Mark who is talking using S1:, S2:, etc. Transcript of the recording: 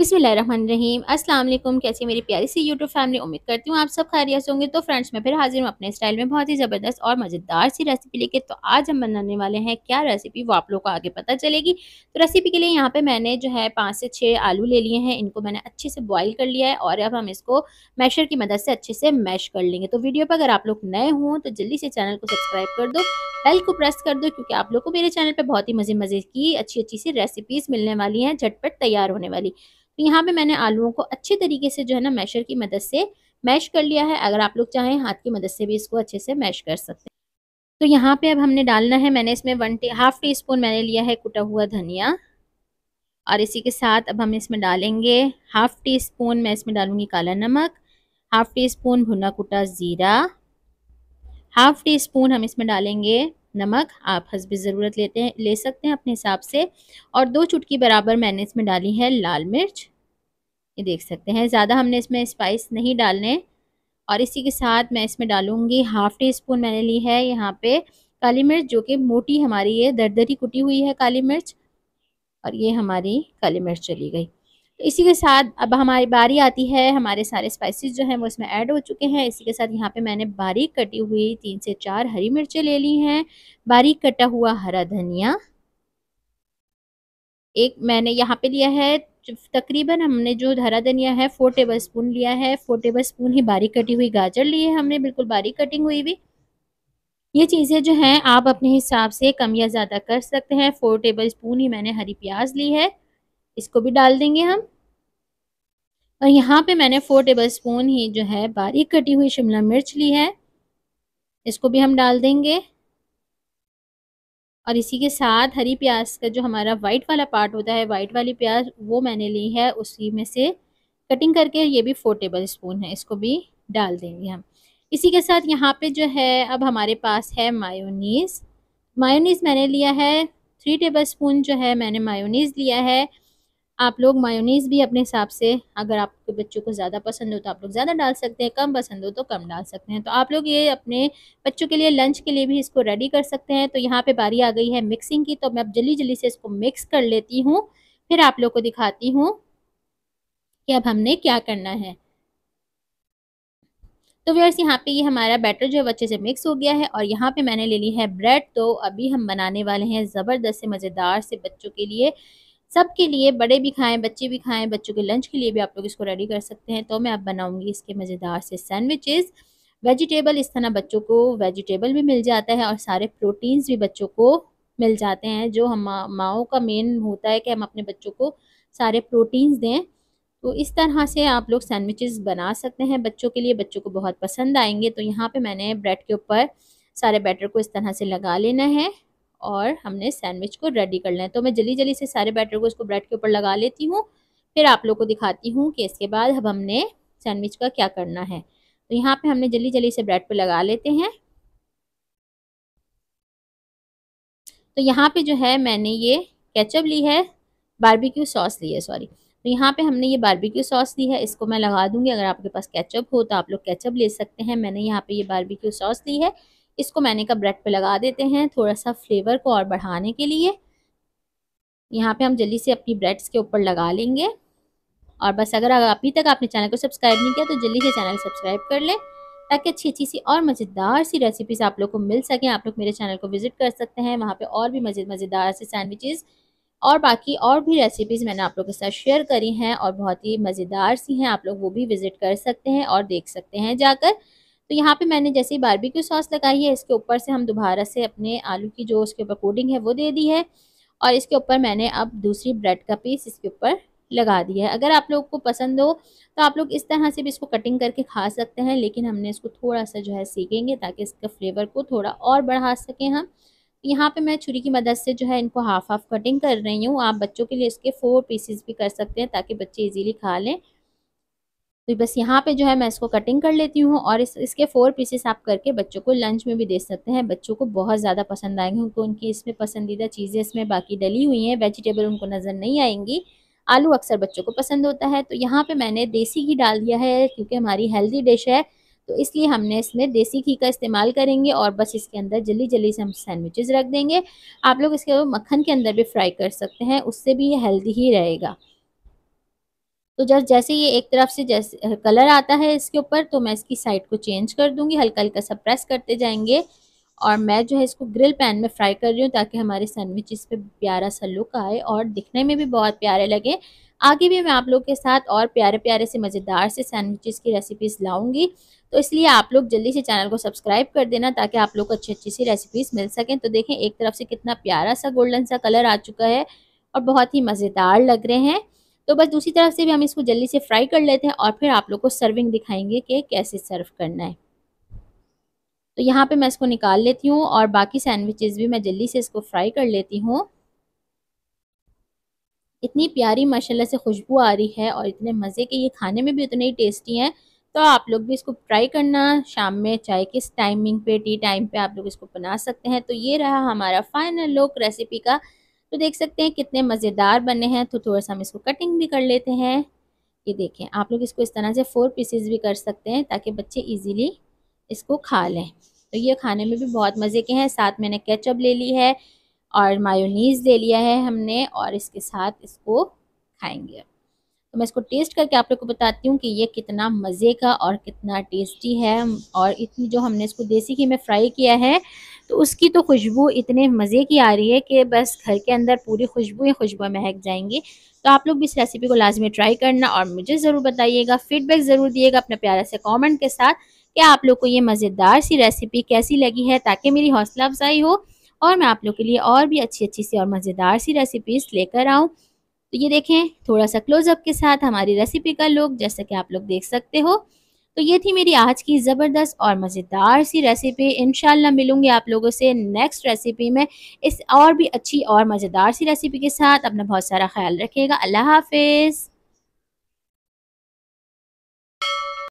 S1: बिसमीम असलम कैसे मेरी प्यारी सी यूट्यूब फैमिली उम्मीद करती हूँ आप सब खैरियत होंगे तो फ्रेंड्स मैं फिर हाजिर हूँ अपने स्टाइल में बहुत ही ज़बरदस्त और मज़ेदार सी रेसिपी लेके तो आज हम बनाने वाले हैं क्या रेसिपी वो आप लोग को आगे पता चलेगी तो रेसिपी के लिए यहाँ पे मैंने जो है पाँच से छः आलू ले लिए हैं इनको मैंने अच्छे से बॉयल कर लिया है और अब हम इसको मैशर की मदद से अच्छे से मैश कर लेंगे तो वीडियो पर अगर आप लोग नए हों तो जल्दी से चैनल को सब्सक्राइब कर दो बेल को प्रेस कर दो क्योंकि आप लोग को मेरे चैनल पर बहुत ही मज़े मज़े की अच्छी अच्छी सी रेसिपीज़ मिलने वाली हैं झटपट तैयार होने वाली तो यहाँ पे मैंने आलूओं को अच्छे तरीके से जो है ना मैशर की मदद से मैश कर लिया है अगर आप लोग चाहें हाथ की मदद से भी इसको अच्छे से मैश कर सकते हैं तो यहाँ पे अब हमने डालना है मैंने इसमें one tea half teaspoon मैंने लिया है कुटा हुआ धनिया और इसी के साथ अब हम इसमें डालेंगे हाफ टी स्पून मैं इसमें डालूंगी काला नमक हाफ टी स्पून भुना कुटा ज़ीरा हाफ टी स्पून हम इसमें डालेंगे नमक आप भी ज़रूरत लेते हैं ले सकते हैं अपने हिसाब से और दो चुटकी बराबर मैंने इसमें डाली है लाल मिर्च ये देख सकते हैं ज़्यादा हमने इसमें स्पाइस नहीं डालने और इसी के साथ मैं इसमें डालूँगी हाफ़ टी स्पून मैंने ली है यहाँ पे काली मिर्च जो कि मोटी हमारी ये दरदरी कुटी हुई है काली मिर्च और ये हमारी काली मिर्च चली गई तो इसी के साथ अब हमारी बारी आती है हमारे सारे स्पाइसेस जो हैं वो इसमें ऐड हो चुके हैं इसी के साथ यहाँ पे मैंने बारीक कटी हुई तीन से चार हरी मिर्चें ले ली हैं बारीक कटा हुआ हरा धनिया एक मैंने यहाँ पे लिया है तकरीबन हमने जो हरा धनिया है फोर टेबल स्पून लिया है फोर टेबल स्पून ही बारीक कटी हुई गाजर ली है हमने बिल्कुल बारीक कटिंग हुई भी ये चीज़ें जो हैं आप अपने हिसाब से कम या ज़्यादा कर सकते हैं फोर टेबल स्पून ही मैंने हरी प्याज ली है इसको भी डाल देंगे हम और यहाँ पे मैंने फोर टेबल स्पून ही जो है बारीक कटी हुई शिमला मिर्च ली है इसको भी हम डाल देंगे और इसी के साथ हरी प्याज का जो हमारा वाइट वाला पार्ट होता है वाइट वाली प्याज वो मैंने ली है उसी में से कटिंग करके ये भी फोर टेबल स्पून है इसको भी डाल देंगे हम इसी के साथ यहाँ पे जो है अब हमारे पास है मायोनीज़ मायोनीज़ मैंने लिया है थ्री टेबल स्पून जो है मैंने मायोनीज़ लिया है आप लोग मायोनीज़ भी अपने हिसाब से अगर आपके बच्चों को ज़्यादा पसंद हो तो आप लोग ज़्यादा डाल सकते हैं कम पसंद हो तो कम डाल सकते हैं तो आप लोग ये अपने बच्चों के लिए लंच के लिए भी इसको रेडी कर सकते हैं तो यहाँ पे बारी आ गई है मिक्सिंग की तो मैं अब जल्दी जल्दी से इसको मिक्स कर लेती हूँ फिर आप लोग को दिखाती हूँ कि अब हमने क्या करना है तो व्यर्स यहाँ पे ये यह हमारा बैटर जो है अच्छे से मिक्स हो गया है और यहाँ पे मैंने ले ली है ब्रेड तो अभी हम बनाने वाले हैं ज़बरदस्त से मज़ेदार से बच्चों के लिए सबके लिए बड़े भी खाएं बच्चे भी खाएं बच्चों के लंच के लिए भी आप लोग इसको रेडी कर सकते हैं तो मैं अब बनाऊँगी इसके मज़ेदार से सैंडविचेज़ वेजिटेबल इस तरह बच्चों को वेजिटेबल भी मिल जाता है और सारे प्रोटीन्स भी बच्चों को मिल जाते हैं जो हम माओ का मेन होता है कि हम अपने बच्चों को सारे प्रोटीन्स दें तो इस तरह से आप लोग सैंडविचेस बना सकते हैं बच्चों के लिए बच्चों को बहुत पसंद आएंगे तो यहाँ पे मैंने ब्रेड के ऊपर सारे बैटर को इस तरह से लगा लेना है और हमने सैंडविच को रेडी कर लें है तो मैं जल्दी जल्दी से सारे बैटर को इसको ब्रेड के ऊपर लगा लेती हूँ फिर आप लोग को दिखाती हूँ कि इसके बाद अब हमने सैंडविच का क्या करना है तो यहाँ पे हमने जल्दी जल्दी से ब्रेड पे लगा लेते हैं तो यहाँ पे जो है मैंने ये केचप ली है बारबेक्यू सॉस ली है सॉरी तो यहाँ पे हमने ये बारबेक्यू सॉस ली है इसको मैं लगा दूंगी अगर आपके पास केचप हो तो आप लोग केचप ले सकते हैं मैंने यहाँ पे ये बारबेक्यू सॉस ली है इसको मैंने का ब्रेड पे लगा देते हैं थोड़ा सा फ्लेवर को और बढ़ाने के लिए यहाँ पे हम जल्दी से अपनी ब्रेड्स के ऊपर लगा लेंगे और बस अगर अभी तक आपने चैनल को सब्सक्राइब नहीं किया तो जल्दी से चैनल सब्सक्राइब कर लें ताकि अच्छी अच्छी सी और मज़ेदार सी रेसिपीज आप लोग को मिल सकें आप लोग मेरे चैनल को विजिट कर सकते हैं वहाँ पर और भी मज़े मज़ेदार से सैंडविचेज़ और बाकी और भी रेसिपीज़ मैंने आप लोग के साथ शेयर करी हैं और बहुत ही मज़ेदार सी हैं आप लोग वो भी विज़िट कर सकते हैं और देख सकते हैं जाकर तो यहाँ पे मैंने जैसे ही बारबेक्यू सॉस लगाई है इसके ऊपर से हम दोबारा से अपने आलू की जो उसके ऊपर कोडिंग है वो दे दी है और इसके ऊपर मैंने अब दूसरी ब्रेड का पीस इसके ऊपर लगा दिया है अगर आप लोग को पसंद हो तो आप लोग इस तरह से भी इसको कटिंग करके खा सकते हैं लेकिन हमने इसको थोड़ा सा जो है सीखेंगे ताकि इसका फ्लेवर को थोड़ा और बढ़ा सकें हम यहाँ पे मैं छुरी की मदद से जो है इनको हाफ हाफ कटिंग कर रही हूँ आप बच्चों के लिए इसके फोर पीसेस भी कर सकते हैं ताकि बच्चे इजीली खा लें तो बस यहाँ पे जो है मैं इसको कटिंग कर लेती हूँ और इस इसके फोर पीसेस आप करके बच्चों को लंच में भी दे सकते हैं बच्चों को बहुत ज़्यादा पसंद आएंगे उनको उनकी इसमें पसंदीदा चीज़ें इसमें बाकी डली हुई हैं वेजिटेबल उनको नज़र नहीं आएंगी आलू अक्सर बच्चों को पसंद होता है तो यहाँ पर मैंने देसी घी डाल दिया है क्योंकि हमारी हेल्दी डिश है तो इसलिए हमने इसमें देसी घी का इस्तेमाल करेंगे और बस इसके अंदर जल्दी जल्दी से हम सैंडविचेज़ रख देंगे आप लोग इसके मक्खन के अंदर भी फ्राई कर सकते हैं उससे भी ये हेल्दी ही रहेगा तो जस्ट जैसे ये एक तरफ से जैसे कलर आता है इसके ऊपर तो मैं इसकी साइड को चेंज कर दूंगी हल्का हल्का सा प्रेस करते जाएंगे और मैं जो है इसको ग्रिल पैन में फ्राई कर रही हूँ ताकि हमारे सैंडविच इस पर प्यारा सा लुक आए और दिखने में भी बहुत प्यारे लगे आगे भी मैं आप लोग के साथ और प्यारे प्यारे से मज़ेदार से सैंडविचेस की रेसिपीज़ लाऊंगी तो इसलिए आप लोग जल्दी से चैनल को सब्सक्राइब कर देना ताकि आप लोग को अच्छी अच्छी सी रेसिपीज़ मिल सकें तो देखें एक तरफ से कितना प्यारा सा गोल्डन सा कलर आ चुका है और बहुत ही मज़ेदार लग रहे हैं तो बस दूसरी तरफ से भी हम इसको जल्दी से फ्राई कर लेते हैं और फिर आप लोग को सर्विंग दिखाएंगे कि कैसे सर्व करना है तो यहाँ पे मैं इसको निकाल लेती हूँ और बाकी सैंडविचेस भी मैं जल्दी से इसको फ्राई कर लेती हूँ इतनी प्यारी माशाल्लाह से खुशबू आ रही है और इतने मज़े के ये खाने में भी उतने ही टेस्टी हैं तो आप लोग भी इसको ट्राई करना शाम में चाहे किस टाइमिंग पे टी टाइम पे आप लोग इसको बना सकते हैं तो ये रहा हमारा फाइनल लुक रेसिपी का तो देख सकते हैं कितने मज़ेदार बने हैं तो थोड़ा सा हम इसको कटिंग भी कर लेते हैं ये देखें आप लोग इसको इस तरह से फोर पीसेस भी कर सकते हैं ताकि बच्चे इजीली इसको खा लें तो ये खाने में भी बहुत मज़े के हैं साथ मैंने केचप ले ली है और मायोनीज़ ले लिया है हमने और इसके साथ इसको खाएंगे तो मैं इसको टेस्ट करके आप लोग को बताती हूँ कि ये कितना मज़े का और कितना टेस्टी है और इतनी जो हमने इसको देसी घी में फ्राई किया है तो उसकी तो खुशबू इतने मज़े की आ रही है कि बस घर के अंदर पूरी खुशबू ही खुशबू महक जाएंगी तो आप लोग भी इस रेसिपी को लाजमी ट्राई करना और मुझे ज़रूर बताइएगा फीडबैक ज़रूर दिएगा अपने प्यारा से कॉमेंट के साथ कि आप लोग को ये मज़ेदार सी रेसिपी कैसी लगी है ताकि मेरी हौसला अफजाई हो और मैं आप लोग के लिए और भी अच्छी अच्छी सी और मज़ेदार सी रेसिपीज़ लेकर आऊँ तो ये देखें थोड़ा सा क्लोजअप के साथ हमारी रेसिपी का लुक जैसा कि आप लोग देख सकते हो तो ये थी मेरी आज की ज़बरदस्त और मज़ेदार सी रेसिपी इन मिलूंगी आप लोगों से नेक्स्ट रेसिपी में इस और भी अच्छी और मज़ेदार सी रेसिपी के साथ अपना बहुत सारा ख्याल रखिएगा अल्लाह हाफिज़